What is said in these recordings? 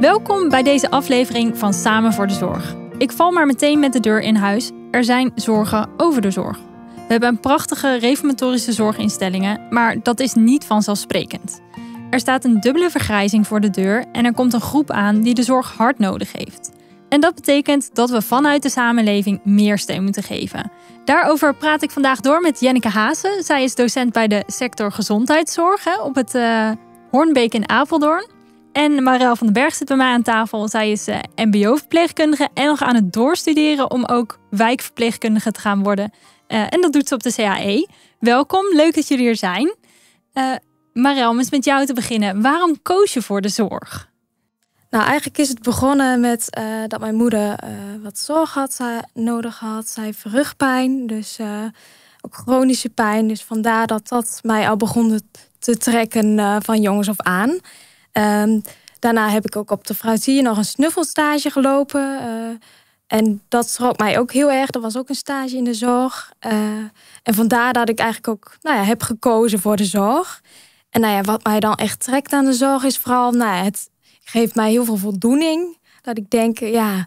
Welkom bij deze aflevering van Samen voor de Zorg. Ik val maar meteen met de deur in huis. Er zijn zorgen over de zorg. We hebben een prachtige reformatorische zorginstellingen, maar dat is niet vanzelfsprekend. Er staat een dubbele vergrijzing voor de deur en er komt een groep aan die de zorg hard nodig heeft. En dat betekent dat we vanuit de samenleving meer steun moeten geven. Daarover praat ik vandaag door met Jenneke Haase. Zij is docent bij de sector gezondheidszorg op het uh, eh, Hornbeek in Apeldoorn. En Marel van den Berg zit bij mij aan tafel. Zij is uh, MBO-verpleegkundige en nog aan het doorstuderen om ook wijkverpleegkundige te gaan worden. Eh, en dat doet ze op de CAE. Welkom, leuk dat jullie er zijn. Eh, Marel. om eens met jou te beginnen. Waarom koos je voor de zorg? Nou, eigenlijk is het begonnen met dat mijn moeder wat zorg had, nodig had. Zij heeft rugpijn, dus ook chronische pijn. Dus vandaar dat dat mij al begon te trekken van jongens af aan. Um, daarna heb ik ook op de fruitier nog een snuffelstage gelopen. Eh, en dat schrok mij ook heel erg. Dat was ook een stage in de zorg. Eh, en vandaar dat ik eigenlijk ook nou ja, heb gekozen voor de zorg. En nou ja, wat mij dan echt trekt aan de zorg is vooral, nou ja, het geeft mij heel veel voldoening. Dat ik denk, ja,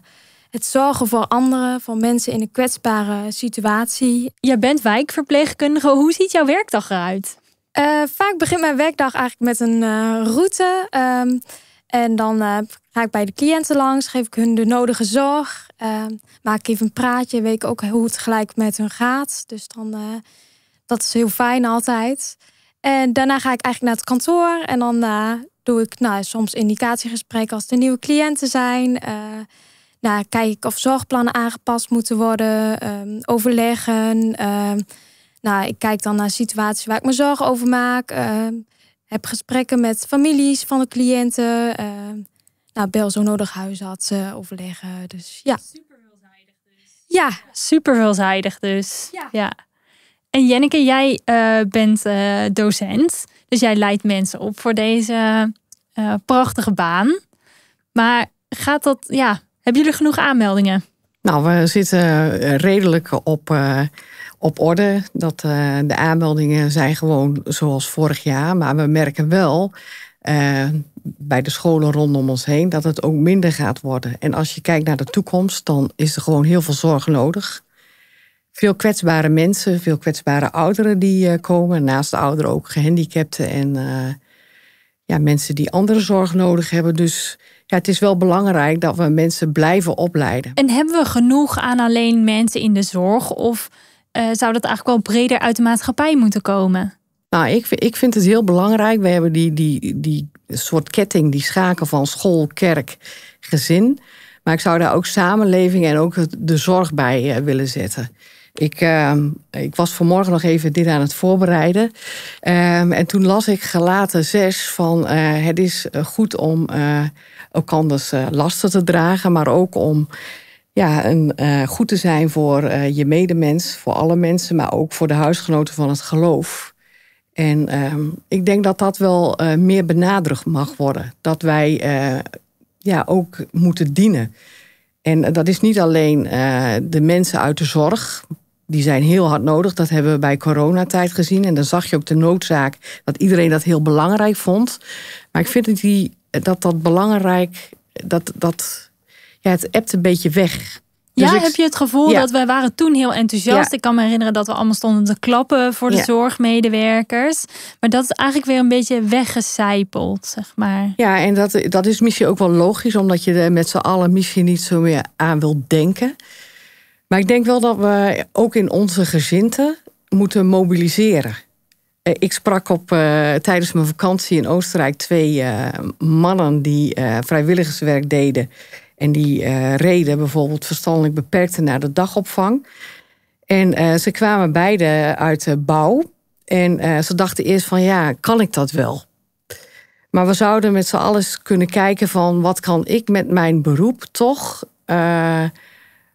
het zorgen voor anderen, voor mensen in een kwetsbare situatie. Jij bent wijkverpleegkundige. Hoe ziet jouw werkdag eruit? Uh, vaak begint mijn werkdag eigenlijk met een eh, route. Ehm, en dan eh, ga ik bij de cliënten langs, geef ik hun de nodige zorg. Ehm, maak ik even een praatje, weet ik ook hoe het gelijk met hun gaat. Dus dan, dat is heel fijn altijd. En daarna ga ik eigenlijk naar het kantoor. En dan doe ik nou, soms indicatiegesprekken als er nieuwe cliënten zijn. nou, kijk of zorgplannen aangepast moeten worden. Ehm, overleggen. Nou, ik kijk dan naar situaties waar ik me zorgen over maak. Ehm, heb gesprekken met families van de cliënten. Ehm, nou, bel zo nodig huisartsen overleggen. Dus ja. Super veelzijdig dus. Ja, super veelzijdig dus. Ja. En Jenneke, jij eh, bent eh, docent. Dus jij leidt mensen op voor deze eh, prachtige baan. Maar gaat dat, ja, hebben jullie genoeg aanmeldingen? Nou, we zitten redelijk op op orde. Dat eh, de aanmeldingen zijn gewoon zoals vorig jaar. Maar we merken wel eh, bij de scholen rondom ons heen dat het ook minder gaat worden. En als je kijkt naar de toekomst, dan is er gewoon heel veel zorg nodig. Veel kwetsbare mensen, veel kwetsbare ouderen die eh, komen. Naast de ouderen ook gehandicapten en ja, mensen die andere zorg nodig hebben. Dus ja, het is wel belangrijk dat we mensen blijven opleiden. En hebben we genoeg aan alleen mensen in de zorg? Of eh, zou dat eigenlijk wel breder uit de maatschappij moeten komen? Nou, ik, ik vind het heel belangrijk. We hebben die, die, die soort ketting, die schaken van school, kerk, gezin. Maar ik zou daar ook samenleving en ook de zorg bij eh, willen zetten. Ik, ehm, ik was vanmorgen nog even dit aan het voorbereiden. Ehm, en toen las ik gelaten 6 van eh, het is goed om ook elkanders lasten te dragen, maar ook om ja, een, eh, goed te zijn voor eh, je medemens, voor alle mensen, maar ook voor de huisgenoten van het geloof. En ehm, ik denk dat dat wel eh, meer benadrukt mag worden. Dat wij ja, ook moeten dienen. En dat is niet alleen de mensen uit de zorg. Die zijn heel hard nodig. Dat hebben we bij coronatijd gezien. En dan zag je ook de noodzaak dat iedereen dat heel belangrijk vond. Maar ik vind dat die, dat, dat belangrijk, dat, dat ja, het ebt een beetje weg. Dus ja, heb je het gevoel dat wij waren toen heel enthousiast? Ik kan me herinneren dat we allemaal stonden te klappen voor de zorgmedewerkers. Maar dat is eigenlijk weer een beetje weggecijpeld, zeg maar. Ja, en dat, dat is misschien ook wel logisch, omdat je er met z'n allen misschien niet zo meer aan wilt denken. Maar ik denk wel dat we ook in onze gezinten moeten mobiliseren. Eh, ik sprak op, eh, tijdens mijn vakantie in Oostenrijk twee eh, mannen die vrijwilligerswerk deden en die eh, reden bijvoorbeeld verstandelijk beperkte naar de dagopvang. En eh, ze kwamen beide uit de bouw. En eh, ze dachten eerst van ja, kan ik dat wel? Maar we zouden met z'n allen kunnen kijken van wat kan ik met mijn beroep toch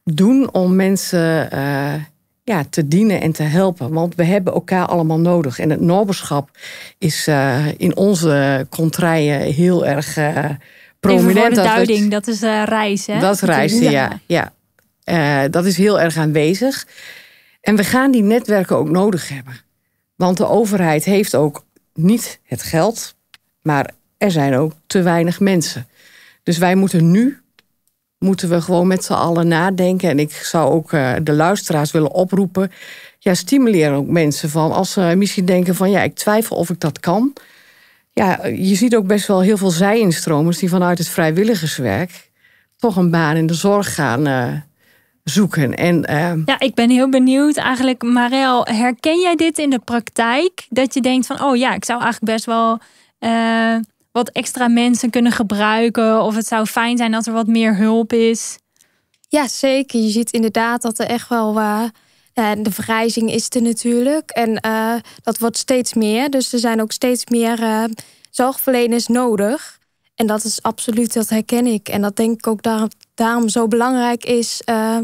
doen om mensen ja, te dienen en te helpen. Want we hebben elkaar allemaal nodig. En het noberschap is in onze contraien heel erg prominent. voor de duiding, dat, is uh, eh, reizen. Dat is reizen, ja. ja. Eh, dat is heel erg aanwezig. En we gaan die netwerken ook nodig hebben. Want de overheid heeft ook niet het geld, maar er zijn ook te weinig mensen. Dus wij moeten nu moeten we gewoon met z'n allen nadenken. En ik zou ook eh, de luisteraars willen oproepen. Ja, stimuleer ook mensen van als ze misschien denken van ja, ik twijfel of ik dat kan ja, je ziet ook best wel heel veel zij-instromers die vanuit het vrijwilligerswerk toch een baan in de zorg gaan eh, zoeken. En, eh, ja, ik ben heel benieuwd eigenlijk, Marel, herken jij dit in de praktijk? Dat je denkt van, oh ja, ik zou eigenlijk best wel eh, wat extra mensen kunnen gebruiken. Of het zou fijn zijn dat er wat meer hulp is. Ja, zeker. Je ziet inderdaad dat er echt wel en de vergrijzing is er natuurlijk. En eh, dat wordt steeds meer. Dus er zijn ook steeds meer eh, zorgverleners nodig. En dat is absoluut, dat herken ik. En dat denk ik ook daar, daarom zo belangrijk is. Eh,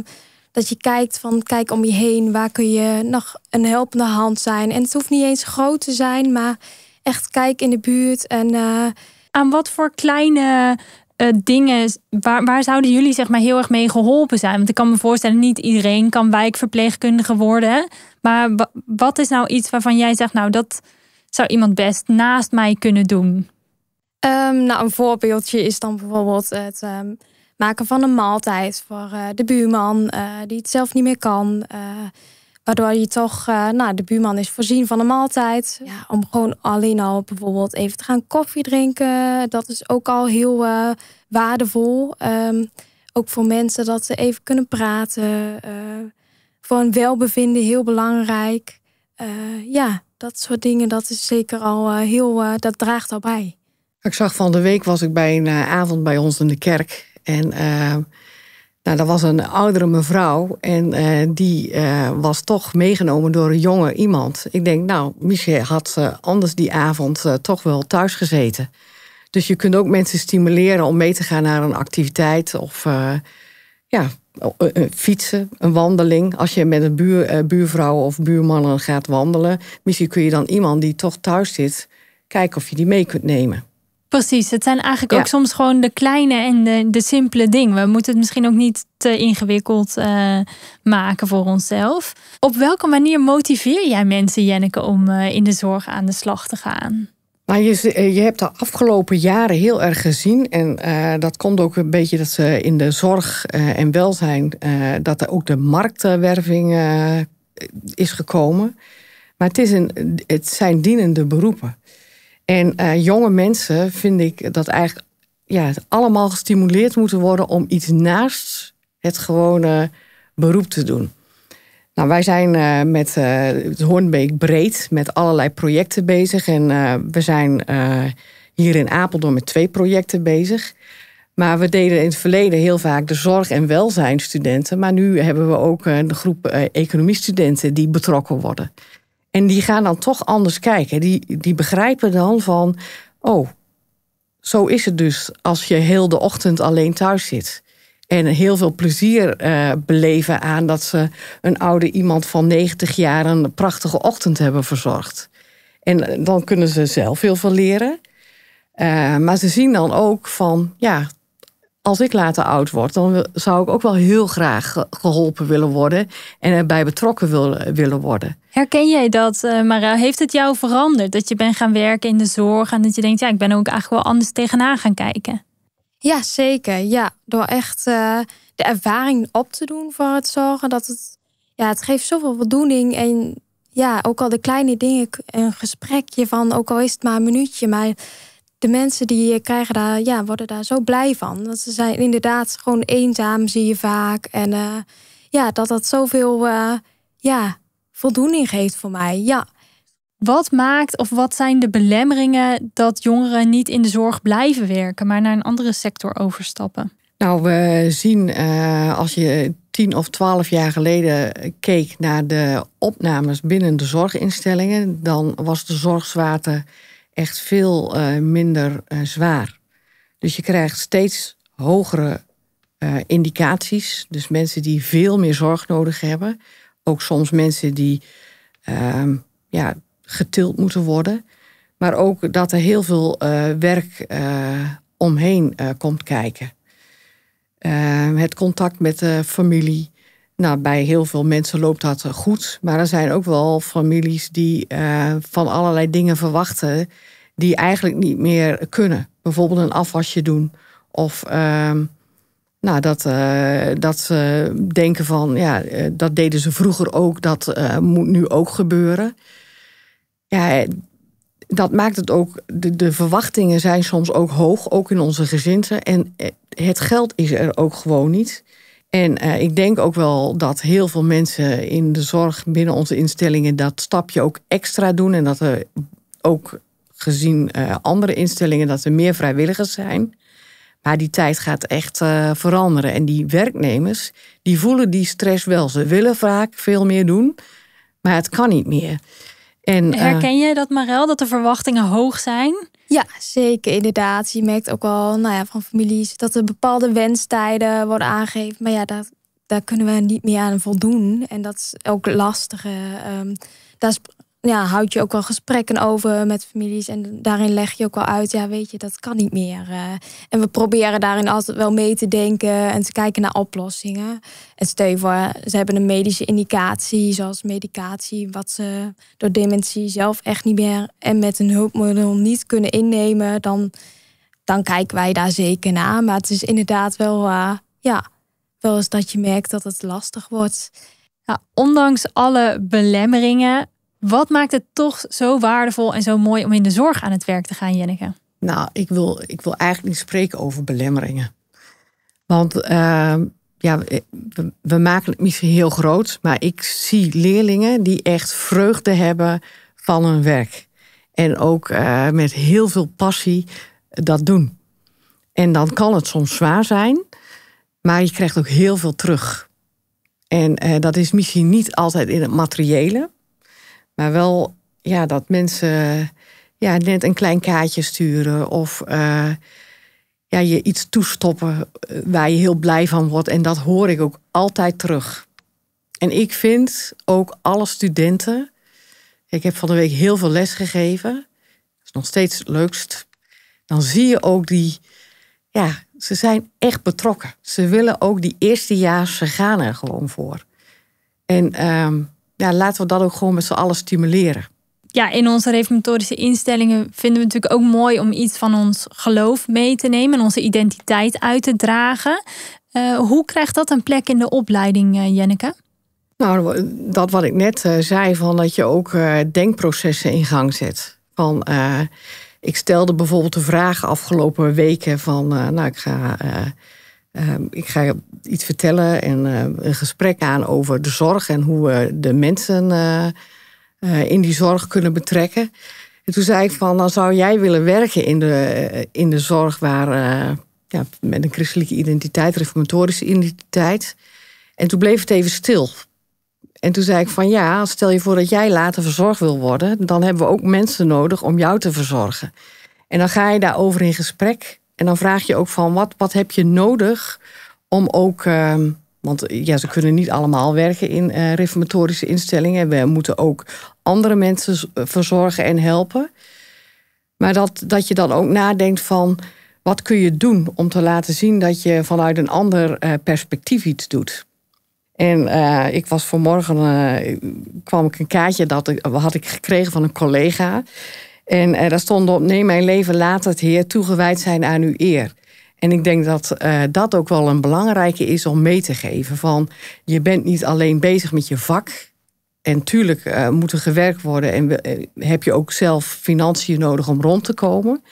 dat je kijkt van kijk om je heen, waar kun je nog een helpende hand zijn. En het hoeft niet eens groot te zijn, maar echt kijk in de buurt. En, Aan wat voor kleine uh, dingen, waar, waar zouden jullie zeg maar heel erg mee geholpen zijn? Want ik kan me voorstellen, niet iedereen kan wijkverpleegkundige worden. Maar wat is nou iets waarvan jij zegt, nou dat zou iemand best naast mij kunnen doen? Ehm, nou, een voorbeeldje is dan bijvoorbeeld het ehm, maken van een maaltijd voor eh, de buurman eh, die het zelf niet meer kan. Waardoor je toch, eh, nou, de buurman is voorzien van een maaltijd. Ja, om gewoon alleen al bijvoorbeeld even te gaan koffie drinken. Dat is ook al heel eh, waardevol. Ehm, ook voor mensen dat ze even kunnen praten. Uh, voor een welbevinden heel belangrijk. ja, dat soort dingen, dat is zeker al heel, dat draagt al bij. Ik zag van de week was ik bij een avond bij ons in de kerk. En nou, dat was een oudere mevrouw en eh, die eh, was toch meegenomen door een jonge iemand. Ik denk, nou, Misschien had ze eh, anders die avond toch wel thuis gezeten. Dus je kunt ook mensen stimuleren om mee te gaan naar een activiteit of ja, fietsen, een wandeling. Als je met een buur, buurvrouw of buurmannen gaat wandelen, misschien kun je dan iemand die toch thuis zit, kijken of je die mee kunt nemen. Precies, het zijn eigenlijk ook soms gewoon de kleine en de, de simpele dingen. We moeten het misschien ook niet te ingewikkeld eh, maken voor onszelf. Op welke manier motiveer jij mensen, Jenneke, om eh, in de zorg aan de slag te gaan? Nou, je, eh, je, hebt de afgelopen jaren heel erg gezien, en dat komt ook een beetje dat ze in de zorg en welzijn, dat er ook de marktwerving is gekomen. Maar het, is een, het zijn dienende beroepen. En eh, jonge mensen vind ik dat eigenlijk ja, allemaal gestimuleerd moeten worden om iets naast het gewone beroep te doen. Nou, wij zijn eh, met uh, eh, Hoornbeek breed met allerlei projecten bezig. En we zijn hier in Apeldoorn met twee projecten bezig. Maar we deden in het verleden heel vaak de zorg- en welzijnstudenten. Maar nu hebben we ook een groep economiestudenten die betrokken worden. En die gaan dan toch anders kijken. Die, die begrijpen dan van, oh, zo is het dus als je heel de ochtend alleen thuis zit. En heel veel plezier eh, beleven aan dat ze een oude iemand van 90 jaar een prachtige ochtend hebben verzorgd. En eh, dan kunnen ze zelf heel veel leren. Eh, maar ze zien dan ook van, ja, als ik later oud word, dan zou ik ook wel heel graag geholpen willen worden en erbij betrokken willen, worden. Herken jij dat, eh, Mara? Heeft het jou veranderd dat je bent gaan werken in de zorg en dat je denkt, ja, ik ben ook eigenlijk wel anders tegenaan gaan kijken? Ja, zeker. Ja, door echt eh, de ervaring op te doen voor het zorgen, dat het, ja, het geeft zoveel voldoening en ja, ook al de kleine dingen, een gesprekje van, ook al is het maar een minuutje, maar de mensen die krijgen daar, ja, worden daar zo blij van. Dat ze zijn inderdaad gewoon eenzaam, zie je vaak. En eh, ja, dat dat zoveel eh, ja, voldoening geeft voor mij. Ja. Wat maakt of wat zijn de belemmeringen dat jongeren niet in de zorg blijven werken, maar naar een andere sector overstappen? Nou, we zien eh, als je tien of twaalf jaar geleden keek naar de opnames binnen de zorginstellingen, dan was de zorgzwaarte echt veel eh, minder eh, zwaar. Dus je krijgt steeds hogere eh, indicaties. Dus mensen die veel meer zorg nodig hebben. Ook soms mensen die ehm, ja, getild moeten worden. Maar ook dat er heel veel werk omheen komt kijken. Ehm, het contact met de familie. Nou, bij heel veel mensen loopt dat eh, goed. Maar er zijn ook wel families die eh, van allerlei dingen verwachten die eigenlijk niet meer kunnen. Bijvoorbeeld een afwasje doen. Of ehm, nou, dat, eh, dat ze denken van, ja, dat deden ze vroeger ook, dat moet nu ook gebeuren. Ja, dat maakt het ook, de, de verwachtingen zijn soms ook hoog, ook in onze gezinnen. En het geld is er ook gewoon niet. En eh, ik denk ook wel dat heel veel mensen in de zorg binnen onze instellingen dat stapje ook extra doen. En dat er ook gezien eh, andere instellingen dat er meer vrijwilligers zijn. Maar die tijd gaat echt eh, veranderen. En die werknemers, die voelen die stress wel. Ze willen vaak veel meer doen, maar het kan niet meer. En, eh, Herken jij dat, Marel, dat de verwachtingen hoog zijn? Ja, zeker, inderdaad. Je merkt ook al nou ja, van families dat er bepaalde wenstijden worden aangegeven. Maar ja, daar, daar kunnen we niet meer aan voldoen. En dat is ook lastig. Ehm, ja, houd je ook wel gesprekken over met families. En daarin leg je ook wel uit, ja, weet je, dat kan niet meer. Eh. en we proberen daarin altijd wel mee te denken en te kijken naar oplossingen. En stel voor, ze hebben een medische indicatie, zoals medicatie, wat ze door dementie zelf echt niet meer en met een hulpmiddel niet kunnen innemen. Dan, dan kijken wij daar zeker naar. Maar het is inderdaad wel, eh, ja, wel eens dat je merkt dat het lastig wordt. ondanks alle belemmeringen wat maakt het toch zo waardevol en zo mooi om in de zorg aan het werk te gaan, Jenneke? Nou, ik wil, ik wil eigenlijk niet spreken over belemmeringen. Want ehm, ja, we, maken het misschien heel groot, maar ik zie leerlingen die echt vreugde hebben van hun werk. En ook eh, met heel veel passie dat doen. En dan kan het soms zwaar zijn, maar je krijgt ook heel veel terug. En eh, dat is misschien niet altijd in het materiële, maar wel ja, dat mensen ja, net een klein kaartje sturen of eh, ja, je iets toestoppen eh, waar je heel blij van wordt. En dat hoor ik ook altijd terug. En ik vind ook alle studenten. Ik heb van de week heel veel les gegeven. Dat is nog steeds het leukst. Dan zie je ook die. Ja, ze zijn echt betrokken. Ze willen ook die eerstejaars, ze gaan er gewoon voor. En um, ja, laten we dat ook gewoon met z'n allen stimuleren. Ja, in onze reformatorische instellingen vinden we natuurlijk ook mooi om iets van ons geloof mee te nemen en onze identiteit uit te dragen. Eh, hoe krijgt dat een plek in de opleiding, uh, Jenneke? Nou, dat wat ik net eh, zei, van dat je ook denkprocessen in gang zet. Van, ik stelde bijvoorbeeld de vraag afgelopen weken van, nou, ik ga Ehm, ik ga iets vertellen en eh, een gesprek aan over de zorg en hoe we de mensen eh, eh, in die zorg kunnen betrekken. En toen zei ik van, dan zou jij willen werken in de, in de zorg waar, ja, met een christelijke identiteit, reformatorische identiteit. En toen bleef het even stil. En toen zei ik van ja, stel je voor dat jij later verzorgd wil worden, dan hebben we ook mensen nodig om jou te verzorgen. En dan ga je daarover in gesprek. En dan vraag je ook van wat, wat heb je nodig om ook. Ehm, want eh, ja, ze kunnen niet allemaal werken in eh, reformatorische instellingen. We moeten ook andere mensen eh, verzorgen en helpen. Maar dat, dat je dan ook nadenkt van wat kun je doen om te laten zien dat je vanuit een ander perspectief iets doet. En ik was vanmorgen, kwam ik een kaartje dat ik, had ik gekregen van een collega. En uh, daar stond op: Neem mijn leven, laat het Heer toegewijd zijn aan uw eer. En ik denk dat eh, dat ook wel een belangrijke is om mee te geven. Van je bent niet alleen bezig met je vak. En tuurlijk uh, moet er gewerkt worden en heb je ook zelf financiën nodig om rond te komen.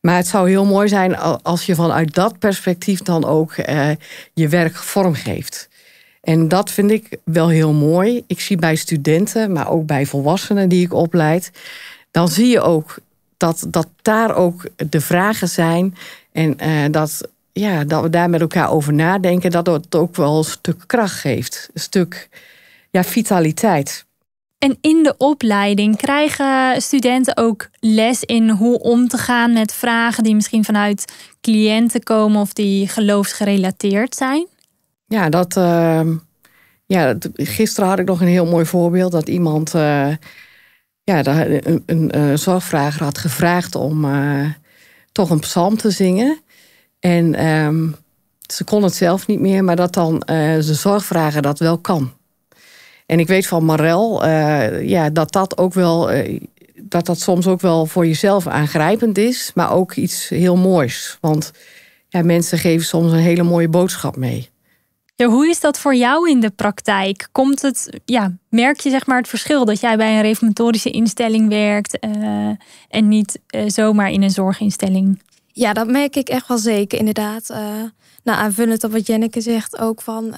Maar het zou heel mooi zijn als je vanuit dat perspectief dan ook je werk vormgeeft. En dat vind ik wel heel mooi. Ik zie bij studenten, maar ook bij volwassenen die ik opleid, dan zie je ook dat, dat daar ook de vragen zijn. En eh, dat, ja, dat we daar met elkaar over nadenken, dat het ook wel een stuk kracht geeft. Een stuk ja, vitaliteit. En in de opleiding krijgen studenten ook les in hoe om te gaan met vragen die misschien vanuit cliënten komen of die geloofsgerelateerd zijn? Ja, dat. Eh, ja, gisteren had ik nog een heel mooi voorbeeld dat iemand. Eh, ja, een, een, zorgvrager had gevraagd om eh, toch een psalm te zingen. En ehm, ze kon het zelf niet meer, maar dat dan uh, de zorgvrager dat wel kan. En ik weet van Marel eh, ja, dat dat ook wel. dat dat soms ook wel voor jezelf aangrijpend is, maar ook iets heel moois. Want ja, mensen geven soms een hele mooie boodschap mee. Ja, hoe is dat voor jou in de praktijk? Komt het, ja, merk je zeg maar het verschil dat jij bij een reformatorische instelling werkt eh, en niet eh, zomaar in een zorginstelling? Ja, dat merk ik echt wel zeker, inderdaad. Uh, nou, aanvullend op wat Jenneke zegt, ook van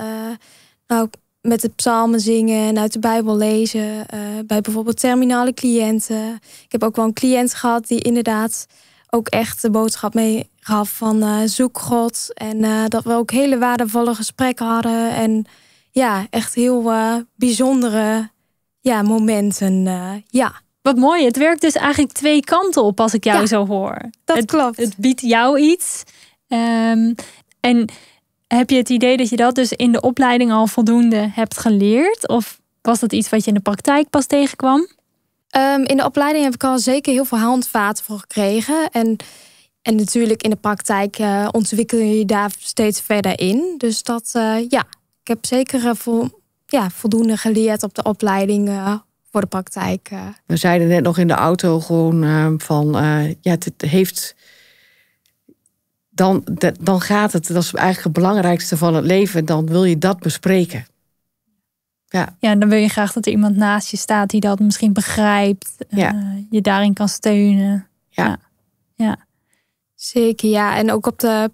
nou, met de psalmen zingen en uit de Bijbel lezen. bij bijvoorbeeld terminale cliënten. Ik heb ook wel een cliënt gehad die inderdaad ook echt de boodschap mee gehad van uh, zoek God. En eh, dat we ook hele waardevolle gesprekken hadden. En ja, echt heel eh, bijzondere ja, momenten. ja. Wat mooi. Het werkt dus eigenlijk twee kanten op als ik jou zo hoor. Dat klopt. Het biedt jou iets. Ehm, en heb je het idee dat je dat dus in de opleiding al voldoende hebt geleerd? Of was dat iets wat je in de praktijk pas tegenkwam? Ehm, in de opleiding heb ik al zeker heel veel handvaten voor gekregen. En en natuurlijk in de praktijk eh, ontwikkel je je daar steeds verder in. Dus dat, eh, ja, ik heb zeker eh, ja, voldoende geleerd op de opleiding voor de praktijk. We zeiden net nog in de auto gewoon van, ja, het, heeft... Dan, dan gaat het, dat is eigenlijk het belangrijkste van het leven, dan wil je dat bespreken. Ja. ja, dan wil je graag dat er iemand naast je staat die dat misschien begrijpt, je daarin kan steunen. ja. ja. Zeker, ja. En ook op de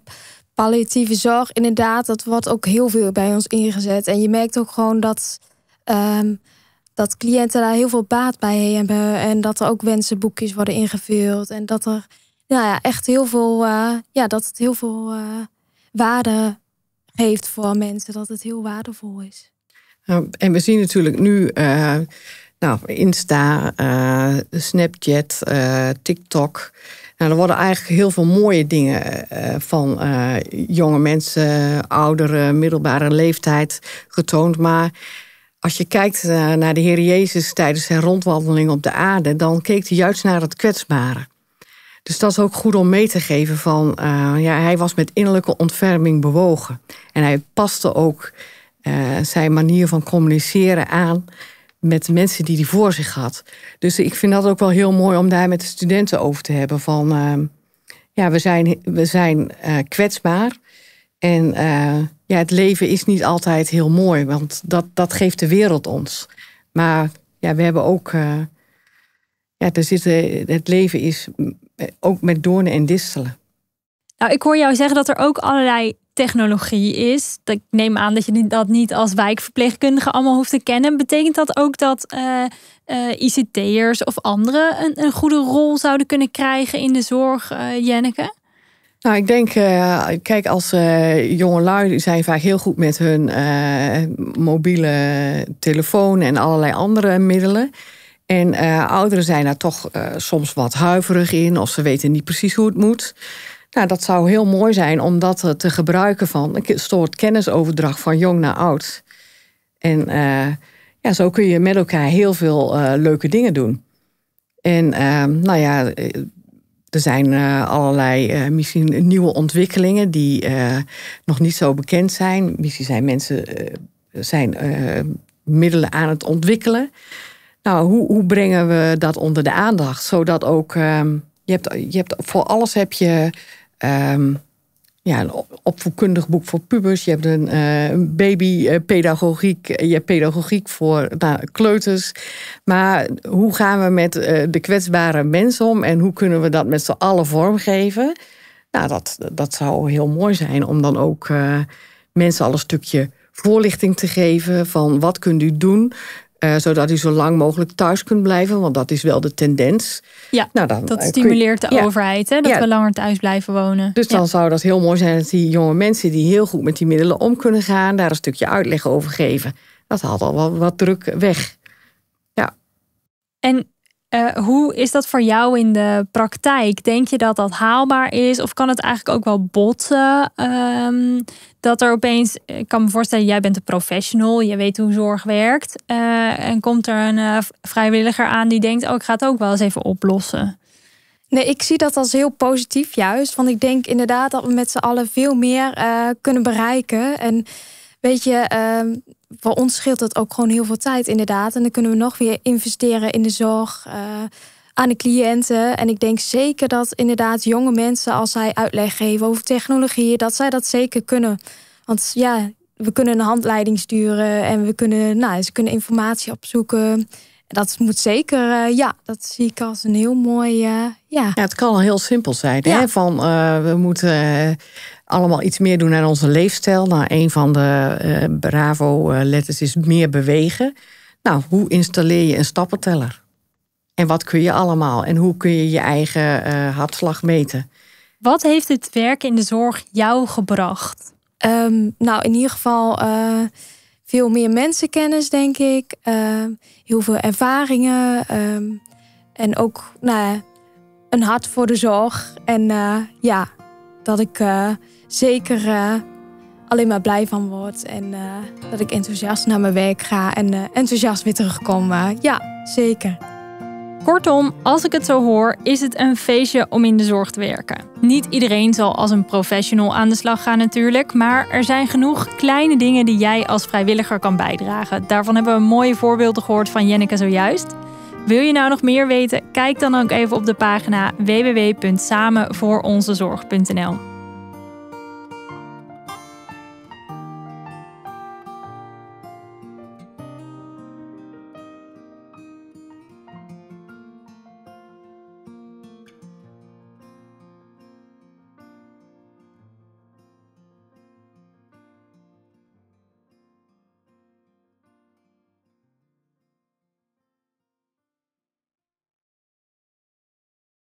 palliatieve zorg, inderdaad, dat wordt ook heel veel bij ons ingezet. En je merkt ook gewoon dat, ehm, dat cliënten daar heel veel baat bij hebben. En dat er ook wensenboekjes worden ingevuld. En dat er nou ja, echt heel veel, eh, ja, dat het heel veel eh, waarde heeft voor mensen. Dat het heel waardevol is. Nou, en we zien natuurlijk nu. Eh, nou, Insta, eh, Snapchat, eh, TikTok. Nou, er worden eigenlijk heel veel mooie dingen eh, van jonge mensen, oudere, middelbare leeftijd getoond. Maar als je kijkt naar de Heer Jezus tijdens zijn rondwandeling op de aarde, dan keek hij juist naar het kwetsbare. Dus dat is ook goed om mee te geven van, ja, hij was met innerlijke ontferming bewogen. En hij paste ook zijn manier van communiceren aan met de mensen die hij voor zich had. Dus ik vind dat ook wel heel mooi om daar met de studenten over te hebben. Van ehm, ja, we zijn, we zijn eh, kwetsbaar. En eh, ja, het leven is niet altijd heel mooi, want dat, dat geeft de wereld ons. Maar ja, we hebben ook. Eh, ja, er zitten, het leven is ook met doornen en distelen. Nou, ik hoor jou zeggen dat er ook allerlei technologie is. Ik neem aan dat je dat niet als wijkverpleegkundige allemaal hoeft te kennen. Betekent dat ook dat eh, eh, ICT'ers of anderen een, een, goede rol zouden kunnen krijgen in de zorg, uh, Nou, ik denk, kijk, als uh, jongelui die zijn vaak heel goed met hun mobiele telefoon en allerlei andere middelen. En ouderen zijn daar toch soms wat huiverig in, of ze weten niet precies hoe het moet. Nou, dat zou heel mooi zijn om dat eh, te gebruiken van een soort kennisoverdracht van jong naar oud. En eh, ja, zo kun je met elkaar heel veel eh, leuke dingen doen. En ehm, nou ja, er zijn allerlei misschien nieuwe ontwikkelingen die nog niet zo bekend zijn. Misschien zijn mensen zijn, middelen aan het ontwikkelen. Nou, hoe, hoe, brengen we dat onder de aandacht? Zodat ook. Ehm, je hebt, je hebt, voor alles heb je Ehm, ja, een opvoedkundig boek voor pubers. Je hebt een uh, eh, babypedagogiek. Eh, Je hebt pedagogiek voor nou, kleuters. Maar hoe gaan we met eh, de kwetsbare mens om? En hoe kunnen we dat met z'n allen vormgeven? Nou, dat, dat zou heel mooi zijn om dan ook mensen al een stukje voorlichting te geven van wat kunt u doen. Eh, zodat u zo lang mogelijk thuis kunt blijven, want dat is wel de tendens. Ja, nou, dan, dat eh, stimuleert de overheid, hè, dat we langer thuis blijven wonen. Dus dan zou dat heel mooi zijn dat die jonge mensen die heel goed met die middelen om kunnen gaan, daar een stukje uitleg over geven. Dat haalt al wel wat druk weg. Ja. En eh, hoe is dat voor jou in de praktijk? Denk je dat dat haalbaar is? Of kan het eigenlijk ook wel botsen? Ehm, dat er opeens, ik kan me voorstellen, jij bent een professional, je weet hoe zorg werkt. Eh, en komt er een eh, vrijwilliger aan die denkt, oh ik ga het ook wel eens even oplossen. Nee, ik zie dat als heel positief juist. Want ik denk inderdaad dat we met z'n allen veel meer kunnen bereiken. En weet je, ehm, voor ons scheelt dat ook gewoon heel veel tijd, inderdaad. En dan kunnen we nog weer investeren in de zorg. Eh, aan de cliënten. En ik denk zeker dat inderdaad jonge mensen, als zij uitleg geven over technologie, dat zij dat zeker kunnen. Want ja, we kunnen een handleiding sturen en we kunnen, nou, ze kunnen informatie opzoeken. Dat moet zeker, eh, ja, dat zie ik als een heel mooi, eh, ja. ja. Het kan al heel simpel zijn, hè? Van we moeten allemaal iets meer doen aan onze leefstijl. Nou, een van de eh, Bravo-letters eh, is meer bewegen. Nou, hoe installeer je een stappenteller? En wat kun je allemaal? En hoe kun je je eigen uh, hartslag meten? Wat heeft het werk in de zorg jou gebracht? Ehm, nou, in ieder geval veel meer mensenkennis, denk ik. Ehm, heel veel ervaringen. Ehm, en ook nou, een hart voor de zorg. En ja, dat ik zeker eh, alleen maar blij van word. En eh, dat ik enthousiast naar mijn werk ga en eh, enthousiast weer terugkom. ja, zeker. Kortom, als ik het zo hoor, is het een feestje om in de zorg te werken. Niet iedereen zal als een professional aan de slag gaan natuurlijk, maar er zijn genoeg kleine dingen die jij als vrijwilliger kan bijdragen. Daarvan hebben we mooie voorbeelden gehoord van Jenneke zojuist. Wil je nou nog meer weten? Kijk dan ook even op de pagina www.samenvooronzezorg.nl.